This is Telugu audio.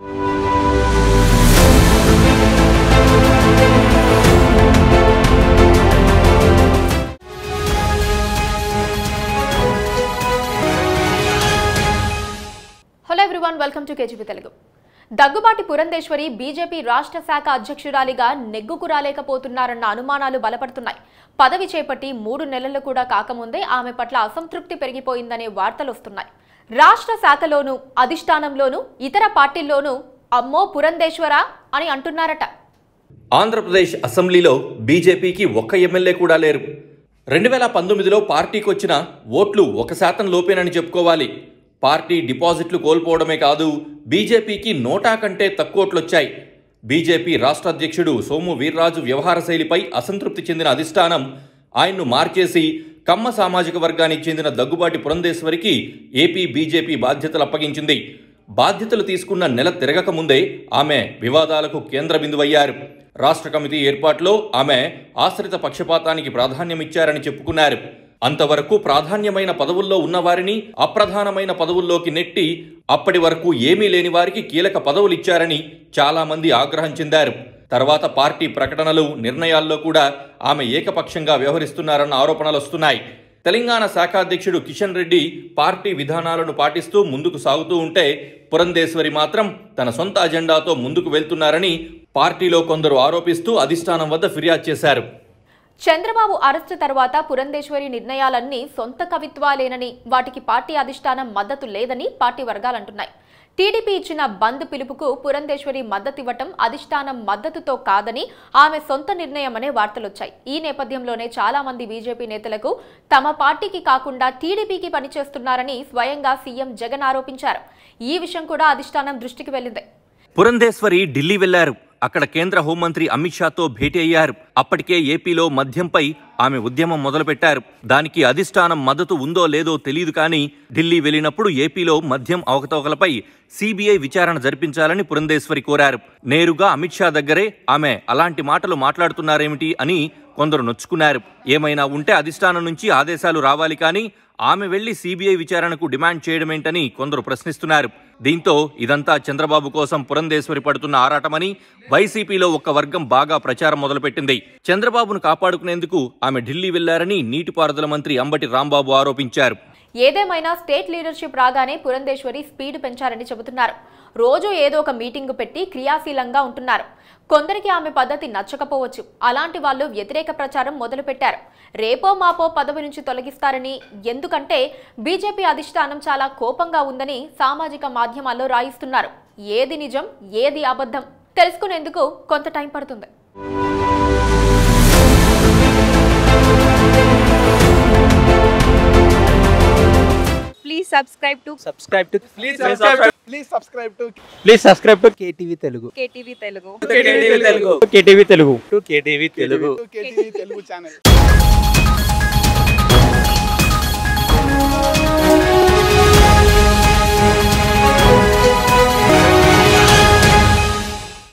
hello everyone welcome to KGP Telugu Daggubati Purandeswari BJP రాష్ట్ర శాఖ అధ్యక్షురాలిగా నెగ్గుకు రాలేకపోతున్నారన్న అనుమానాలు బలపడుతున్నాయి పదవి చేపట్టి మూడు నెలలు కూడా కాకముందే ఆమె పట్ల అసంతృప్తి పెరిగిపోయిందనే వార్తలు వస్తున్నాయి రాష్ట్ర శాఖలోనూ అధిష్టానంలోనూ ఇతర పార్టీల్లోనూ అమ్మో పురంధేశ్వర అని అంటున్నారట ఆంధ్రప్రదేశ్ అసెంబ్లీలో బీజేపీకి ఒక్క ఎమ్మెల్యే కూడా లేరు రెండు వేల పంతొమ్మిదిలో పార్టీకి వచ్చిన ఓట్లు ఒక శాతం లోపేనని చెప్పుకోవాలి పార్టీ డిపాజిట్లు కోల్పోవడమే కాదు బీజేపీకి నోటా కంటే తక్కువ వచ్చాయి బీజేపీ రాష్ట్ర అధ్యక్షుడు సోము వీర్రాజు వ్యవహార శైలిపై అసంతృప్తి చెందిన అధిష్టానం ఆయన్ను మార్చేసి కమ్మ సామాజిక వర్గానికి చెందిన దగ్గుబాటి పురంధేశ్వరికి ఏపీ బీజేపీ బాధ్యతలు అప్పగించింది బాధ్యతలు తీసుకున్న నెల తిరగక ముందే ఆమె వివాదాలకు కేంద్ర బిందువయ్యారు రాష్ట్ర కమిటీ ఏర్పాటులో ఆమె ఆశ్రిత పక్షపాతానికి ప్రాధాన్యమిచ్చారని చెప్పుకున్నారు అంతవరకు ప్రాధాన్యమైన పదవుల్లో ఉన్నవారిని అప్రధానమైన పదవుల్లోకి నెట్టి అప్పటి వరకు ఏమీ లేని వారికి కీలక పదవులు ఇచ్చారని చాలామంది ఆగ్రహం చెందారు తర్వాత పార్టీ ప్రకటనలు నిర్ణయాల్లో కూడా ఆమె ఏకపక్షంగా వ్యవహరిస్తున్నారన్న ఆరోపణలు వస్తున్నాయి తెలంగాణ శాఖాధ్యక్షుడు కిషన్ రెడ్డి పార్టీ విధానాలను పాటిస్తూ ముందుకు సాగుతూ ఉంటే పురంధేశ్వరి మాత్రం తన సొంత అజెండాతో ముందుకు వెళ్తున్నారని పార్టీలో కొందరు ఆరోపిస్తూ అధిష్టానం వద్ద ఫిర్యాదు చేశారు చంద్రబాబు అరెస్టు తర్వాత పురంధేశ్వరి నిర్ణయాలన్నీ సొంత కవిత్వాలేనని వాటికి పార్టీ అధిష్టానం మద్దతు లేదని పార్టీ వర్గాలంటున్నాయి టీడీపీ ఇచ్చిన బంద్ పిలుపుకు పురంధేశ్వరి మద్దతివ్వటం అధిష్టానం మద్దతుతో కాదని ఆమె సొంత నిర్ణయమనే వార్తలొచ్చాయి ఈ నేపథ్యంలోనే చాలా మంది బీజేపీ నేతలకు తమ పార్టీకి కాకుండా టీడీపీకి పనిచేస్తున్నారని స్వయంగా సీఎం జగన్ ఆరోపించారు ఈ విషయం కూడా అధిష్టానం దృష్టికి వెళ్లింది పురంధేశ్వరి ఢిల్లీ వెళ్లారు అక్కడ కేంద్ర హోంమంత్రి అమిత్ షాతో భేటీ అయ్యారు అప్పటికే ఏపీలో మద్యంపై ఆమె ఉద్యమం మొదలుపెట్టారు దానికి అధిష్టానం మద్దతు ఉందో లేదో తెలియదు కానీ ఢిల్లీ వెళ్ళినప్పుడు ఏపీలో మద్యం అవకతవకలపై సీబీఐ విచారణ జరిపించాలని పురంధేశ్వరి కోరారు నేరుగా అమిత్ షా దగ్గరే ఆమె అలాంటి మాటలు మాట్లాడుతున్నారేమిటి అని కొందరు నొచ్చుకున్నారు ఏమైనా ఉంటే అధిష్టానం నుంచి ఆదేశాలు రావాలి కానీ ఆమె వెళ్లి సీబీఐ విచారణకు డిమాండ్ చేయడమేంటని కొందరు ప్రశ్నిస్తున్నారు దీంతో ఇదంతా చంద్రబాబు కోసం పురంధేశ్వరి పడుతున్న ఆరాటమని వైసీపీలో ఒక వర్గం బాగా ప్రచారం మొదలుపెట్టింది చంద్రబాబును కాపాడుకునేందుకు ఆమె ఢిల్లీ వెళ్లారని నీటిపారుదల మంత్రి అంబటి రాంబాబు ఆరోపించారు ఏదేమైనా స్టేట్ లీడర్షిప్ రాగానే పురంధేశ్వరి స్పీడ్ పెంచారని చెబుతున్నారు రోజు ఏదో ఒక మీటింగ్ పెట్టి క్రియాశీలంగా ఉంటున్నారు కొందరికి ఆమె పద్ధతి నచ్చకపోవచ్చు అలాంటి వాళ్ళు వ్యతిరేక ప్రచారం మొదలుపెట్టారు రేపో మాపో పదవి నుంచి తొలగిస్తారని ఎందుకంటే బీజేపీ అధిష్టానం చాలా కోపంగా ఉందని సామాజిక మాధ్యమాల్లో రాయిస్తున్నారు ఏది నిజం ఏది అబద్ధం తెలుసుకునేందుకు కొంత టైం పడుతుంది please subscribe to subscribe to please to please to KTV Telugu Telugu KTV Telugu Telugu KTV Telugu KTV Telugu channel